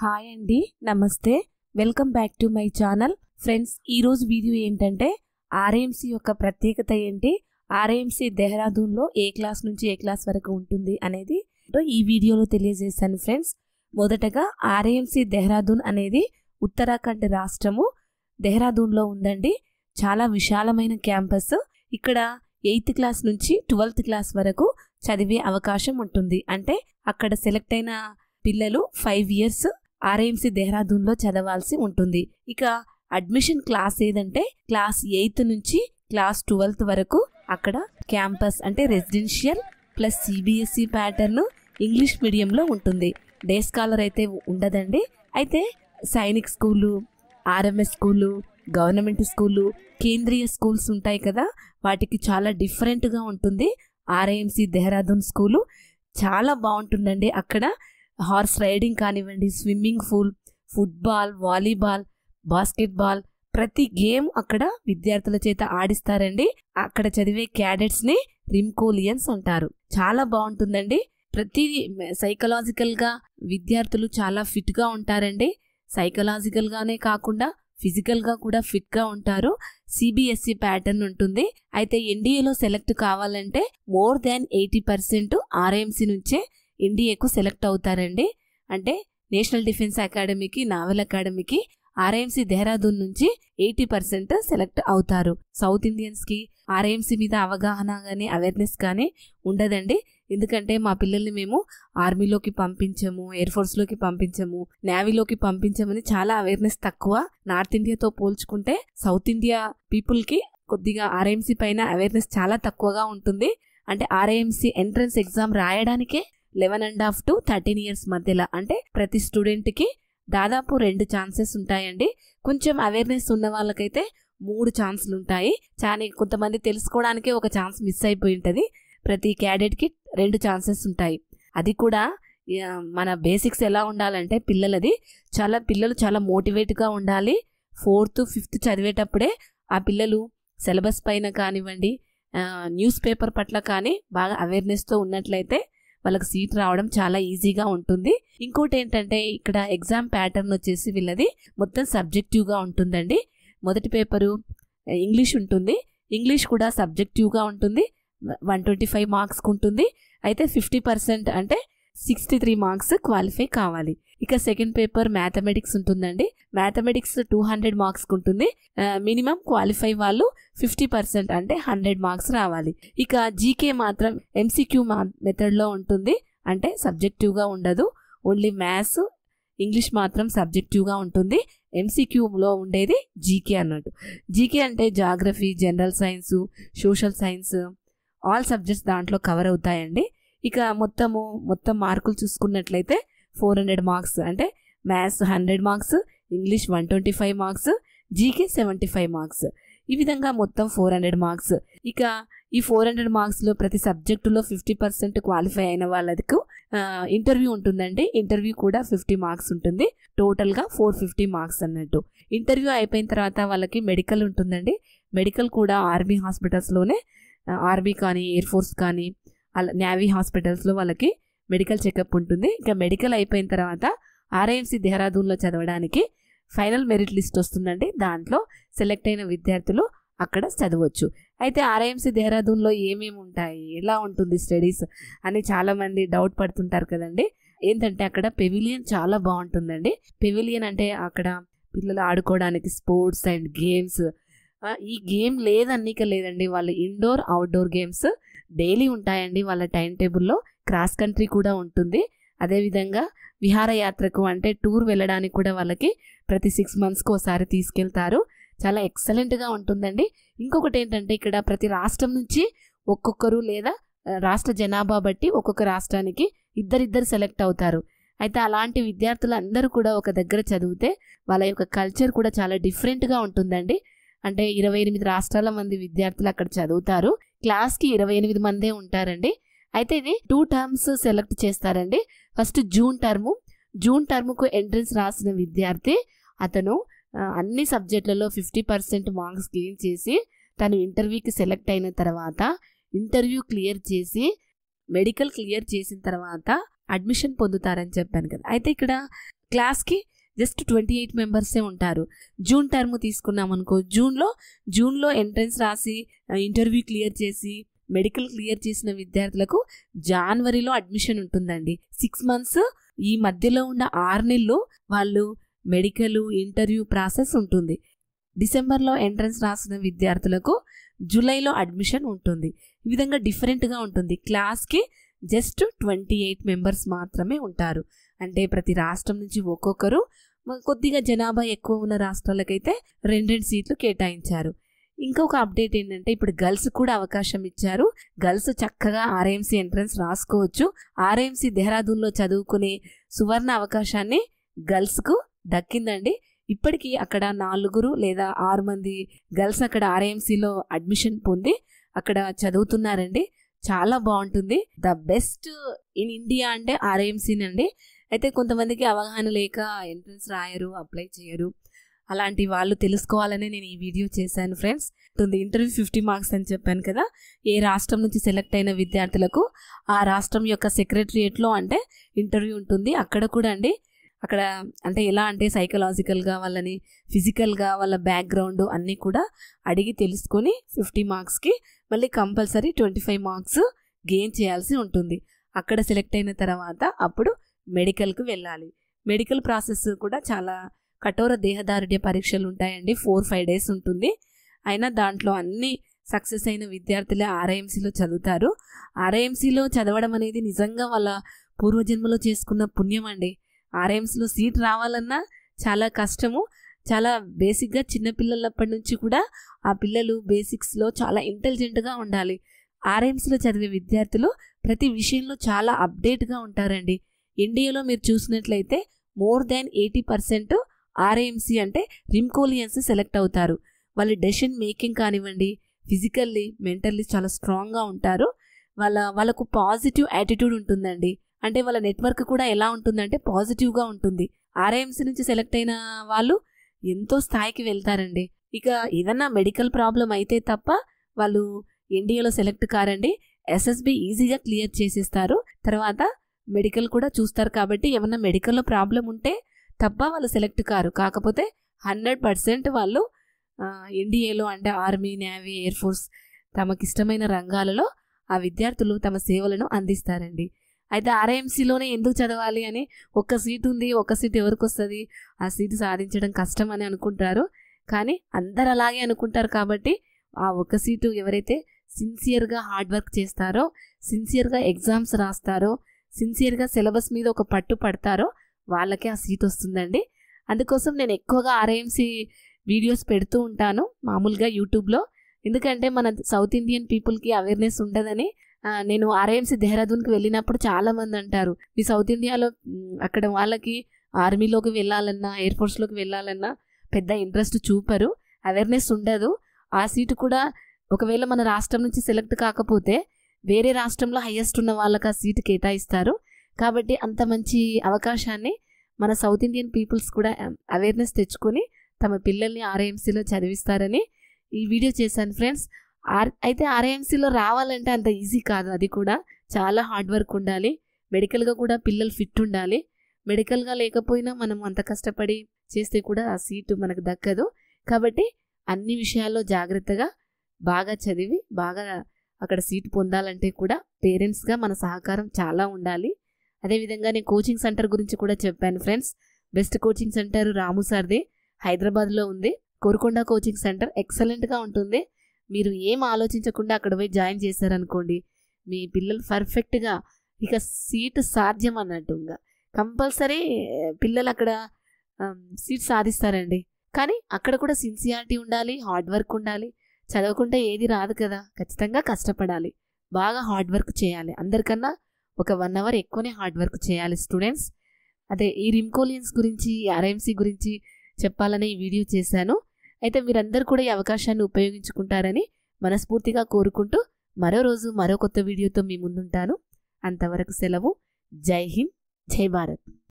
hi అండి నమస్తే welcome back to my channel friends ఈరోజు వీడియో ఏంటంటే ఆర్ఏఎంసీ యొక్క ప్రత్యేకత ఏంటి ఆర్ఏఎంసీ దెహ్రాదూన్లో ఏ క్లాస్ నుంచి ఏ క్లాస్ వరకు ఉంటుంది అనేది ఈ వీడియోలో తెలియజేశాను ఫ్రెండ్స్ మొదటగా ఆర్ఏఎంసీ దెహ్రాదూన్ అనేది ఉత్తరాఖండ్ రాష్ట్రము దెహ్రాదూన్లో ఉందండి చాలా విశాలమైన క్యాంపస్ ఇక్కడ ఎయిత్ క్లాస్ నుంచి ట్వెల్త్ క్లాస్ వరకు చదివే అవకాశం ఉంటుంది అంటే అక్కడ సెలెక్ట్ అయిన పిల్లలు ఫైవ్ ఇయర్స్ ఆర్ఐఎంసీ దేహ్రాదూన్లో చదవాల్సి ఉంటుంది ఇక అడ్మిషన్ క్లాస్ ఏదంటే క్లాస్ ఎయిత్ నుంచి క్లాస్ ట్వెల్త్ వరకు అక్కడ క్యాంపస్ అంటే residential plus CBSE pattern English మీడియంలో ఉంటుంది డే స్కాలర్ అయితే ఉండదండి అయితే Sainik school RMS school government school Kendriya schools ఉంటాయి కదా వాటికి చాలా డిఫరెంట్గా ఉంటుంది ఆర్ఐఎంసి దెహరాదూన్ స్కూలు చాలా బాగుంటుందండి అక్కడ హార్స్ రైడింగ్ కానివ్వండి swimming pool football volleyball basketball ప్రతి గేమ్ అక్కడ విద్యార్థుల చేత ఆడిస్తారండి అక్కడ చదివే క్యాడెట్స్ ని రిమ్కోలియన్స్ అంటారు చాలా బాగుంటుందండి ప్రతి సైకలాజికల్ గా విద్యార్థులు చాలా ఫిట్ గా ఉంటారండి సైకలాజికల్ గానే కాకుండా ఫిజికల్ గా కూడా ఫిట్ గా ఉంటారు సిబిఎస్ఈ ప్యాటర్న్ e ఉంటుంది అయితే ఎన్డీఏలో సెలెక్ట్ కావాలంటే more than eighty percent RMC నుంచే ఎన్డీఏకు సెలెక్ట్ అవుతారండి అంటే నేషనల్ డిఫెన్స్ అకాడమీకి నావల్ అకాడమీకి ఆర్ఐఎంసీ దేహ్రాదూన్ నుంచి ఎయిటీ పర్సెంట్ సెలెక్ట్ అవుతారు సౌత్ ఇండియన్స్కి ఆర్ఐఎంసీ మీద అవగాహన కానీ అవేర్నెస్ కానీ ఉండదండి ఎందుకంటే మా పిల్లల్ని మేము ఆర్మీలోకి పంపించము ఎయిర్ ఫోర్స్లోకి పంపించము నేవీలోకి పంపించమని చాలా అవేర్నెస్ తక్కువ నార్త్ ఇండియాతో పోల్చుకుంటే సౌత్ ఇండియా పీపుల్కి కొద్దిగా ఆర్ఐఎంసీ పైన అవేర్నెస్ చాలా తక్కువగా ఉంటుంది అంటే ఆర్ఐఎంసి ఎంట్రన్స్ ఎగ్జామ్ రాయడానికే eleven and half to thirteen years మధ్యలో అంటే ప్రతి స్టూడెంట్కి దాదాపు రెండు ఛాన్సెస్ ఉంటాయండి కొంచెం అవేర్నెస్ ఉన్న వాళ్ళకైతే మూడు ఛాన్సులు ఉంటాయి చాలా కొంతమంది తెలుసుకోవడానికి ఒక ఛాన్స్ మిస్ అయిపోయి ఉంటుంది ప్రతి క్యాడెట్కి రెండు ఛాన్సెస్ ఉంటాయి అది కూడా మన బేసిక్స్ ఎలా ఉండాలంటే పిల్లలది చాలా పిల్లలు చాలా మోటివేట్గా ఉండాలి ఫోర్త్ ఫిఫ్త్ చదివేటప్పుడే ఆ పిల్లలు సిలబస్ పైన కానివ్వండి న్యూస్ పేపర్ పట్ల కానీ బాగా అవేర్నెస్తో ఉన్నట్లయితే వాళ్ళకి సీట్ రావడం చాలా ఈజీగా ఉంటుంది ఇంకోటి ఏంటంటే ఇక్కడ ఎగ్జామ్ ప్యాటర్న్ వచ్చేసి వీళ్ళది మొత్తం సబ్జెక్టివ్గా ఉంటుందండి మొదటి పేపరు ఇంగ్లీష్ ఉంటుంది ఇంగ్లీష్ కూడా సబ్జెక్టివ్గా ఉంటుంది వన్ ట్వంటీ ఫైవ్ మార్క్స్కి ఉంటుంది అయితే ఫిఫ్టీ పర్సెంట్ అంటే సిక్స్టీ త్రీ మార్క్స్ క్వాలిఫై కావాలి ఇక సెకండ్ పేపర్ మ్యాథమెటిక్స్ ఉంటుందండి మ్యాథమెటిక్స్ టూ హండ్రెడ్ మార్క్స్కి ఉంటుంది మినిమం క్వాలిఫై వాళ్ళు ఫిఫ్టీ పర్సెంట్ అంటే హండ్రెడ్ మార్క్స్ రావాలి ఇక జీకే మాత్రం ఎంసీక్యూ మా మెథడ్లో ఉంటుంది అంటే సబ్జెక్టివ్గా ఉండదు ఓన్లీ మ్యాథ్స్ ఇంగ్లీష్ మాత్రం సబ్జెక్టివ్గా ఉంటుంది ఎంసీక్యూలో ఉండేది జీకే అన్నట్టు జీకే అంటే geography general science social science all subjects దాంట్లో కవర్ అవుతాయండి ఇక మొత్తము మొత్తం మార్కులు చూసుకున్నట్లయితే ఫోర్ హండ్రెడ్ మార్క్స్ అంటే maths hundred marks English one twenty five marks GK seventy five marks ఈ విధంగా మొత్తం ఫోర్ హండ్రెడ్ మార్క్స్ ఇక ఈ ఫోర్ హండ్రెడ్ మార్క్స్లో ప్రతి సబ్జెక్టులో ఫిఫ్టీ పర్సెంట్ క్వాలిఫై అయిన వాళ్ళకు ఇంటర్వ్యూ ఉంటుందండి ఇంటర్వ్యూ కూడా ఫిఫ్టీ మార్క్స్ ఉంటుంది టోటల్గా ఫోర్ ఫిఫ్టీ మార్క్స్ అన్నట్టు ఇంటర్వ్యూ అయిపోయిన తర్వాత వాళ్ళకి మెడికల్ ఉంటుందండి మెడికల్ కూడా ఆర్మీ హాస్పిటల్స్లోనే ఆర్మీ కానీ ఎయిర్ ఫోర్స్ కానీ అలా నేవీ హాస్పిటల్స్లో వాళ్ళకి మెడికల్ చెకప్ ఉంటుంది ఇంకా మెడికల్ అయిపోయిన తర్వాత ఆర్ఐఎంసీ దెహరాదూన్లో చదవడానికి ఫైనల్ మెరిట్ లిస్ట్ వస్తుందండి దాంట్లో సెలెక్ట్ అయిన విద్యార్థులు అక్కడ చదవచ్చు అయితే ఆర్ఐఎంసీ దెహరాదూన్లో ఏమేమి ఉంటాయి ఎలా ఉంటుంది స్టడీస్ అని చాలామంది డౌట్ పడుతుంటారు కదండి ఏంటంటే అక్కడ పెవిలియన్ చాలా బాగుంటుందండి పెవిలియన్ అంటే అక్కడ పిల్లలు ఆడుకోవడానికి స్పోర్ట్స్ అండ్ గేమ్స్ ఈ గేమ్ లేదన్నీక లేదండి వాళ్ళ ఇండోర్ అవుట్డోర్ గేమ్స్ డైలీ ఉంటాయండి వాళ్ళ టైం టేబుల్లో క్రాస్ కంట్రీ కూడా ఉంటుంది అదేవిధంగా విహారయాత్రకు అంటే టూర్ వెళ్ళడానికి కూడా వాళ్ళకి ప్రతి సిక్స్ మంత్స్కి ఒకసారి తీసుకెళ్తారు చాలా ఎక్సలెంట్గా ఉంటుందండి ఇంకొకటి ఏంటంటే ఇక్కడ ప్రతి రాష్ట్రం నుంచి ఒక్కొక్కరు లేదా రాష్ట్ర జనాభా బట్టి ఒక్కొక్క రాష్ట్రానికి ఇద్దరిద్దరు సెలెక్ట్ అవుతారు అయితే అలాంటి విద్యార్థులు అందరూ కూడా ఒక దగ్గర చదివితే వాళ్ళ యొక్క కల్చర్ కూడా చాలా డిఫరెంట్గా ఉంటుందండి అంటే ఇరవై ఎనిమిది రాష్ట్రాల మంది విద్యార్థులు అక్కడ చదువుతారు క్లాస్కి ఇరవై ఎనిమిది మందే ఉంటారండి అయితే ఇది టూ టర్మ్స్ సెలెక్ట్ చేస్తారండి ఫస్ట్ జూన్ టర్ము జూన్ టర్మ్కు ఎంట్రన్స్ రాసిన విద్యార్థి అతను అన్ని సబ్జెక్టులలో ఫిఫ్టీ పర్సెంట్ మార్క్స్ గెయిన్ చేసి తను ఇంటర్వ్యూకి సెలెక్ట్ అయిన తర్వాత ఇంటర్వ్యూ క్లియర్ చేసి మెడికల్ క్లియర్ చేసిన తర్వాత అడ్మిషన్ పొందుతారని చెప్పాను కదా అయితే ఇక్కడ క్లాస్కి జస్ట్ ట్వంటీ ఎయిట్ మెంబర్సే ఉంటారు జూన్ టర్మ్ తీసుకున్నాం అనుకో జూన్లో జూన్లో ఎంట్రన్స్ రాసి ఇంటర్వ్యూ క్లియర్ చేసి మెడికల్ క్లియర్ చేసిన విద్యార్థులకు జనవరిలో అడ్మిషన్ ఉంటుందండి సిక్స్ మంత్స్ ఈ మధ్యలో ఉన్న ఆరు నెలలు వాళ్ళు మెడికల్ ఇంటర్వ్యూ ప్రాసెస్ ఉంటుంది డిసెంబర్లో ఎంట్రన్స్ రాసిన విద్యార్థులకు జూలైలో అడ్మిషన్ ఉంటుంది ఈ విధంగా డిఫరెంట్గా ఉంటుంది క్లాస్కి జస్ట్ ట్వంటీ ఎయిట్ మెంబర్స్ మాత్రమే ఉంటారు అంటే ప్రతి రాష్ట్రం నుంచి ఒక్కొక్కరు కొద్దిగా జనాభా ఎక్కువ ఉన్న రాష్ట్రాలకైతే రెండు రెండు సీట్లు కేటాయించారు ఇంకొక అప్డేట్ ఏంటంటే ఇప్పుడు గర్ల్స్ కూడా అవకాశం ఇచ్చారు గర్ల్స్ చక్కగా ఆర్ఎంసీ ఎంట్రన్స్ రాసుకోవచ్చు ఆర్ఎంసీ దేహ్రాదూన్లో చదువుకునే సువర్ణ అవకాశాన్ని గర్ల్స్కు దక్కిందండి ఇప్పటికీ అక్కడ నాలుగురు లేదా ఆరు మంది గర్ల్స్ అక్కడ ఆర్ఎంసీలో అడ్మిషన్ పొంది అక్కడ చదువుతున్నారండి చాలా బాగుంటుంది ద బెస్ట్ ఇన్ ఇండియా అంటే ఆర్ఎంసీనండి అయితే కొంతమందికి అవగాహన లేక ఎంట్రన్స్ రాయరు అప్లై చేయరు అలాంటి వాళ్ళు తెలుసుకోవాలని నేను ఈ వీడియో చేశాను ఫ్రెండ్స్ ఉంటుంది ఇంటర్వ్యూ ఫిఫ్టీ మార్క్స్ అని చెప్పాను కదా ఏ రాష్ట్రం నుంచి సెలెక్ట్ అయిన విద్యార్థులకు ఆ రాష్ట్రం యొక్క సెక్రటరియేట్లో అంటే ఇంటర్వ్యూ ఉంటుంది అక్కడ కూడా అండి అక్కడ అంటే ఎలా అంటే సైకలాజికల్గా వాళ్ళని ఫిజికల్గా వాళ్ళ బ్యాక్గ్రౌండ్ అన్నీ కూడా అడిగి తెలుసుకొని ఫిఫ్టీ మార్క్స్కి మళ్ళీ compulsory twenty five marks gain చేయాల్సి ఉంటుంది అక్కడ సెలెక్ట్ అయిన తర్వాత అప్పుడు మెడికల్కి వెళ్ళాలి మెడికల్ ప్రాసెస్ కూడా చాలా కఠోర దేహదారుఢ్య పరీక్షలు ఉంటాయండి ఫోర్ ఫైవ్ డేస్ ఉంటుంది అయినా దాంట్లో అన్ని సక్సెస్ అయిన విద్యార్థులే ఆర్ఐఎంసీలో చదువుతారు ఆర్ఐఎంసీలో చదవడం అనేది నిజంగా వాళ్ళ పూర్వజన్మలో చేసుకున్న పుణ్యం అండి ఆర్ఐఎంసీలో సీట్ రావాలన్నా చాలా కష్టము చాలా బేసిక్గా చిన్నపిల్లలప్పటి నుంచి కూడా ఆ పిల్లలు బేసిక్స్లో చాలా ఇంటెలిజెంట్గా ఉండాలి ఆర్ఐఎంసీలో చదివే విద్యార్థులు ప్రతి విషయంలో చాలా అప్డేట్గా ఉంటారండి ఇండియాలో మీరు చూసినట్లయితే more than eighty percent RAMC అంటే రిమ్కోలియన్స్ సెలెక్ట్ అవుతారు వాళ్ళ డెసిషన్ మేకింగ్ కానివ్వండి ఫిజికల్లీ మెంటల్లీ చాలా స్ట్రాంగ్గా ఉంటారు వాళ్ళ వాళ్ళకు పాజిటివ్ యాటిట్యూడ్ ఉంటుందండి అంటే వాళ్ళ నెట్వర్క్ కూడా ఎలా ఉంటుందంటే పాజిటివ్గా ఉంటుంది ఆర్ఐఎంసీ నుంచి సెలెక్ట్ అయిన వాళ్ళు ఎంతో స్థాయికి వెళ్తారండి ఇక ఏదన్నా మెడికల్ ప్రాబ్లం అయితే తప్ప వాళ్ళు ఎన్డీఏలో సెలెక్ట్ కారండి ఎస్ఎస్బి ఈజీగా క్లియర్ చేసేస్తారు తర్వాత మెడికల్ కూడా చూస్తారు కాబట్టి ఏమన్నా మెడికల్లో ప్రాబ్లం ఉంటే తప్ప వాళ్ళు సెలెక్ట్ కారు కాకపోతే హండ్రెడ్ పర్సెంట్ వాళ్ళు ఎన్డీఏలో అంటే ఆర్మీ నేవీ ఎయిర్ ఫోర్స్ తమకిష్టమైన రంగాలలో ఆ విద్యార్థులు తమ సేవలను అందిస్తారండి అయితే ఆర్ఐఎంసీలోనే ఎందుకు చదవాలి అని ఒక్క సీట్ ఉంది ఒక్క సీట్ ఎవరికి వస్తుంది ఆ సీటు సాధించడం కష్టం అని అనుకుంటారు కానీ అందరు అలాగే అనుకుంటారు కాబట్టి ఆ ఒక్క సీటు ఎవరైతే సిన్సియర్గా హార్డ్ వర్క్ చేస్తారో సిన్సియర్గా ఎగ్జామ్స్ రాస్తారో సిన్సియర్గా సిలబస్ మీద ఒక పట్టు పడతారో వాళ్ళకే ఆ సీట్ వస్తుందండి అందుకోసం నేను ఎక్కువగా ఆర్ఎంసీ వీడియోస్ పెడుతూ ఉంటాను మామూలుగా యూట్యూబ్లో ఎందుకంటే మన సౌత్ ఇండియన్ పీపుల్కి అవేర్నెస్ ఉండదని నేను ఆర్ఐఎంసీ దెహ్రాదూన్కి వెళ్ళినప్పుడు చాలామంది అంటారు మీ సౌత్ ఇండియాలో అక్కడ వాళ్ళకి ఆర్మీలోకి వెళ్ళాలన్నా ఎయిర్ ఫోర్స్లోకి వెళ్ళాలన్నా పెద్ద ఇంట్రెస్ట్ చూపరు అవేర్నెస్ ఉండదు ఆ సీటు కూడా ఒకవేళ మన రాష్ట్రం నుంచి సెలెక్ట్ కాకపోతే వేరే రాష్ట్రంలో హయ్యెస్ట్ ఉన్న వాళ్ళకి ఆ సీటు కేటాయిస్తారు కాబట్టి అంత మంచి అవకాశాన్ని మన సౌత్ ఇండియన్ పీపుల్స్ కూడా అవేర్నెస్ um, తెచ్చుకొని తమ పిల్లల్ని ఆర్ఐఎంసీలో చదివిస్తారని ఈ వీడియో చేశాను ఫ్రెండ్స్ ఆర్ అయితే ఆర్ఐఎంసీలో రావాలంటే అంత ఈజీ కాదు అది కూడా చాలా హార్డ్ వర్క్ ఉండాలి మెడికల్గా కూడా పిల్లలు ఫిట్ ఉండాలి మెడికల్గా లేకపోయినా మనం అంత కష్టపడి చేస్తే కూడా ఆ సీటు మనకు దక్కదు కాబట్టి అన్ని విషయాల్లో జాగ్రత్తగా బాగా చదివి బాగా అక్కడ సీటు పొందాలంటే కూడా పేరెంట్స్గా మన సహకారం చాలా ఉండాలి అదేవిధంగా నేను కోచింగ్ సెంటర్ గురించి కూడా చెప్పాను friends best coaching centre Ramu సార్ది హైదరాబాద్లో ఉంది కోరుకొండ కోచింగ్ సెంటర్ ఎక్సలెంట్గా ఉంటుంది మీరు ఏం ఆలోచించకుండా అక్కడ పోయి జాయిన్ చేశారనుకోండి మీ పిల్లలు పర్ఫెక్ట్గా ఇక సీట్ సాధ్యం అన్నట్టు ఇంకా కంపల్సరీ పిల్లలు అక్కడ సీట్ సాధిస్తారండి కానీ అక్కడ కూడా సిన్సియారిటీ ఉండాలి హార్డ్ వర్క్ ఉండాలి చదవకుండా ఏది రాదు కదా ఖచ్చితంగా కష్టపడాలి బాగా హార్డ్ వర్క్ చేయాలి అందరికన్నా ఒక వన్ అవర్ ఎక్కువనే హార్డ్ వర్క్ చేయాలి స్టూడెంట్స్ అదే ఈ రిమ్కోలియన్స్ గురించి ఆర్ఎంసీ గురించి చెప్పాలని ఈ వీడియో చేశాను అయితే మీరందరూ కూడా ఈ అవకాశాన్ని ఉపయోగించుకుంటారని మనస్ఫూర్తిగా కోరుకుంటూ మరో రోజు మరో కొత్త వీడియోతో మీ ముందుంటాను అంతవరకు సెలవు జై హింద్ జై భారత్